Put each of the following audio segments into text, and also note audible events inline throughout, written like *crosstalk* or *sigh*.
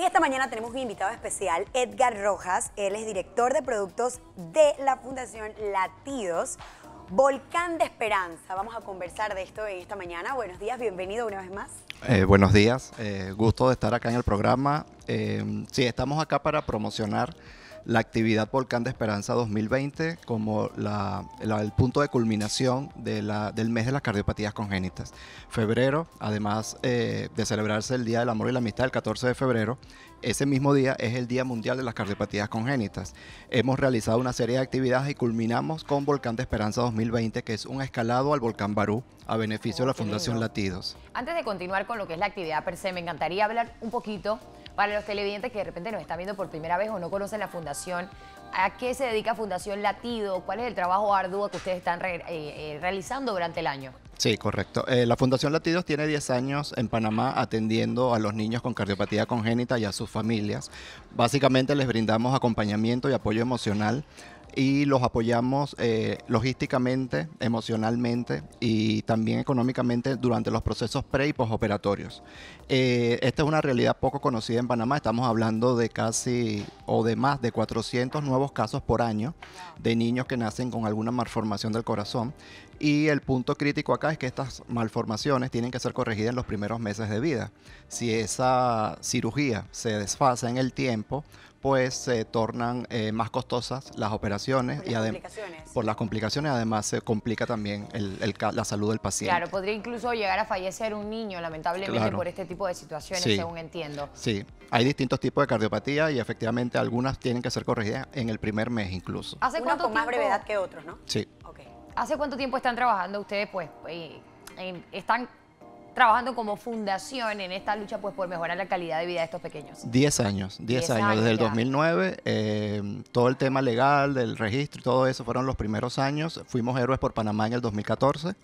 Y esta mañana tenemos un invitado especial, Edgar Rojas. Él es director de productos de la Fundación Latidos. Volcán de Esperanza. Vamos a conversar de esto esta mañana. Buenos días, bienvenido una vez más. Eh, buenos días, eh, gusto de estar acá en el programa. Eh, sí, estamos acá para promocionar la actividad Volcán de Esperanza 2020 como el punto de culminación del mes de las cardiopatías congénitas. Febrero, además eh, de celebrarse el Día del Amor y la Amistad el 14 de febrero, ese mismo día es el Día Mundial de las Cardiopatías Congénitas. Hemos realizado una serie de actividades y culminamos con Volcán de Esperanza 2020, que es un escalado al Volcán Barú a beneficio de la Fundación Latidos. Antes de continuar con lo que es la actividad per se, me encantaría hablar un poquito para los televidentes que de repente nos están viendo por primera vez o no conocen la fundación, ¿a qué se dedica Fundación Latido? ¿Cuál es el trabajo arduo que ustedes están eh, eh, realizando durante el año? Sí, correcto. Eh, la Fundación Latidos tiene 10 años en Panamá atendiendo a los niños con cardiopatía congénita y a sus familias. Básicamente les brindamos acompañamiento y apoyo emocional y los apoyamos eh, logísticamente, emocionalmente y también económicamente durante los procesos pre y posoperatorios. Eh, esta es una realidad poco conocida en Panamá, estamos hablando de casi o de más de 400 nuevos casos por año de niños que nacen con alguna malformación del corazón y el punto crítico acá es que estas malformaciones tienen que ser corregidas en los primeros meses de vida. Si esa cirugía se desfasa en el tiempo, pues se tornan eh, más costosas las operaciones y además por las complicaciones además se complica también el, la salud del paciente. Claro, podría incluso llegar a fallecer un niño lamentablemente por este tipo de situaciones, según entiendo. Sí, hay distintos tipos de cardiopatía y efectivamente algunas tienen que ser corregidas en el primer mes incluso. ¿Hace con más brevedad que otros, ¿no? Sí. Ok. ¿Hace cuánto tiempo están trabajando ustedes, pues, eh, están trabajando como fundación en esta lucha pues por mejorar la calidad de vida de estos pequeños? 10 años, 10 años, desde el 2009, eh, todo el tema legal, del registro y todo eso fueron los primeros años. Fuimos héroes por Panamá en el 2014.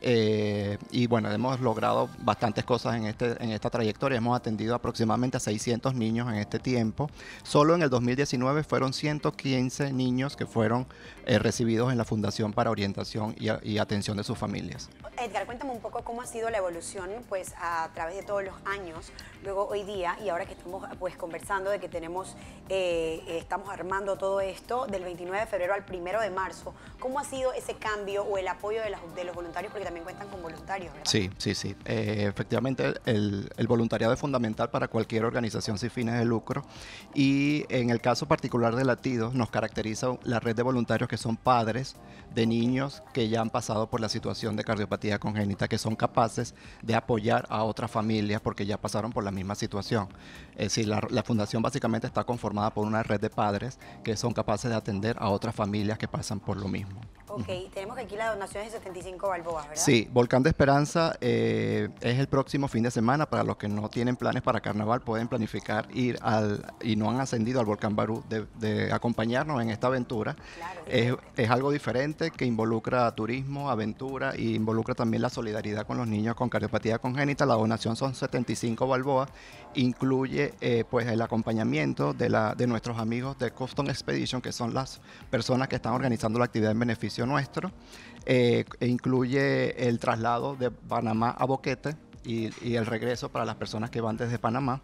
Eh, y bueno, hemos logrado bastantes cosas en, este, en esta trayectoria. Hemos atendido aproximadamente a 600 niños en este tiempo. Solo en el 2019 fueron 115 niños que fueron eh, recibidos en la Fundación para Orientación y, Atención de sus familias. Edgar, cuéntame un poco cómo ha sido la evolución pues, a través de todos los años, luego hoy día y ahora que estamos pues, conversando de que tenemos, eh, estamos armando todo esto del 29 de febrero al 1 de marzo. ¿Cómo ha sido ese cambio o el apoyo de, de los voluntarios? también cuentan con voluntarios, Sí, sí, sí. Eh, efectivamente, el, voluntariado es fundamental para cualquier organización sin fines de lucro y en el caso particular de Latidos nos caracteriza la red de voluntarios que son padres de niños que ya han pasado por la situación de cardiopatía congénita, que son capaces de apoyar a otras familias porque ya pasaron por la misma situación. Es decir, la fundación básicamente está conformada por una red de padres que son capaces de atender a otras familias que pasan por lo mismo. Ok, tenemos aquí la donación de 75 balboas, ¿verdad? Sí, Volcán de Esperanza eh, es el próximo fin de semana. Para los que no tienen planes para carnaval, pueden planificar ir al y no han ascendido al Volcán Barú de, acompañarnos en esta aventura. es, algo diferente que involucra turismo, aventura y involucra también la solidaridad con los niños con cardiopatía congénita. La donación son 75 balboas, incluye eh, pues el acompañamiento de, nuestros amigos de Custom Expedition, que son las personas que están organizando la actividad en beneficio nuestro. Eh, e incluye el traslado de Panamá a Boquete, y, y, el regreso para las personas que van desde Panamá.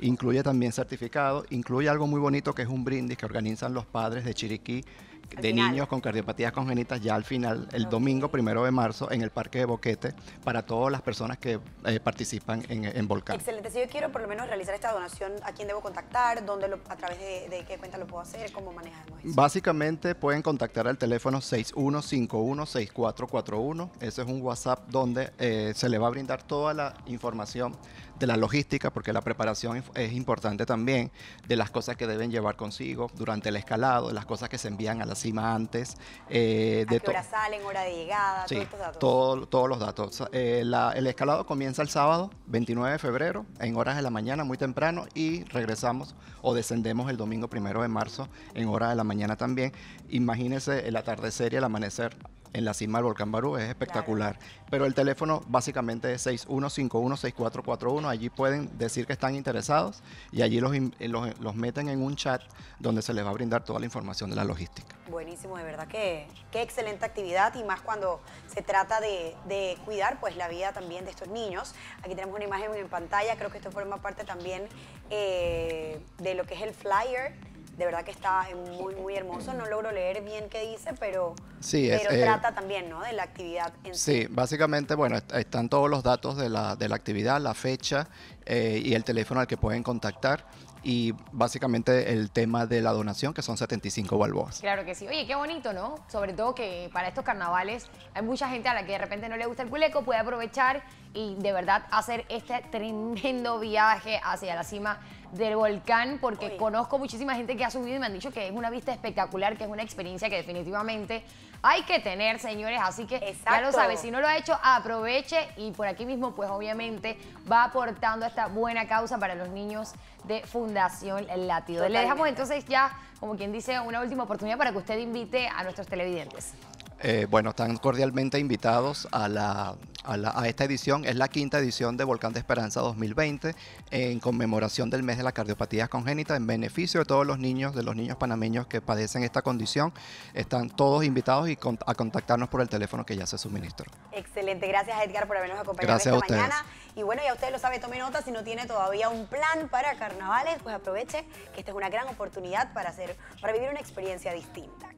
Incluye también certificado, incluye algo muy bonito que es un brindis que organizan los padres de Chiriquí de niños con cardiopatías congénitas ya al final, el domingo primero de marzo, en el Parque de Boquete, para todas las personas que eh, participan en, Volcán. Excelente. Si yo quiero por lo menos realizar esta donación, ¿a quién debo contactar? ¿Dónde ¿A través de, qué cuenta lo puedo hacer? ¿Cómo manejamos eso? Básicamente pueden contactar al teléfono 6151-6441. Ese es un WhatsApp donde eh, se le va a brindar toda la información de la logística, porque la preparación es importante también, de las cosas que deben llevar consigo durante el escalado, de las cosas que se envían a la cima antes. Eh, de qué hora salen, hora de llegada, todos todos los datos. Eh, el escalado comienza el sábado 29 de febrero en horas de la mañana muy temprano y regresamos o descendemos el domingo primero de marzo en horas de la mañana también. Imagínense el atardecer y el amanecer en la cima del volcán Barú, es espectacular. Pero el teléfono básicamente es 6151-6441, allí pueden decir que están interesados y allí eh, los, meten en un chat donde se les va a brindar toda la información de la logística. Buenísimo, de verdad que qué excelente actividad y más cuando se trata de, cuidar pues la vida también de estos niños. Aquí tenemos una imagen en pantalla, creo que esto forma parte también eh, de lo que es el flyer de verdad que está muy, muy hermoso. No logro leer bien qué dice, pero, sí, eh, trata también ¿no? de la actividad. En sí, sí, básicamente, bueno, están todos los datos de la, actividad, la fecha eh, y el teléfono al que pueden contactar y básicamente el tema de la donación, que son 75 balboas. Claro que sí. Oye, qué bonito, ¿no? Sobre todo que para estos carnavales hay mucha gente a la que de repente no le gusta el culeco, puede aprovechar y de verdad hacer este *laughs* tremendo viaje hacia la cima del volcán porque conozco muchísima gente que ha subido y me han dicho que es una vista espectacular, que es una experiencia que definitivamente hay que tener, señores. Así que ya lo sabe, si no lo ha hecho, aproveche y por aquí mismo, pues obviamente va aportando esta buena causa para los niños de Fundación Latido. Le dejamos entonces ya, como quien dice, una última oportunidad para que usted invite a nuestros televidentes. Eh, bueno, están cordialmente invitados a, a, esta edición. Es la quinta edición de Volcán de Esperanza 2020 en conmemoración del mes de la cardiopatía congénita en beneficio de todos los niños, de los niños panameños que padecen esta condición. Están todos invitados y a contactarnos por el teléfono que ya se suministró. Excelente, gracias Edgar por habernos acompañado esta mañana. Y bueno, ya usted lo sabe, tome nota, si no tiene todavía un plan para carnavales, pues aproveche que esta es una gran oportunidad para, hacer, para vivir una experiencia distinta.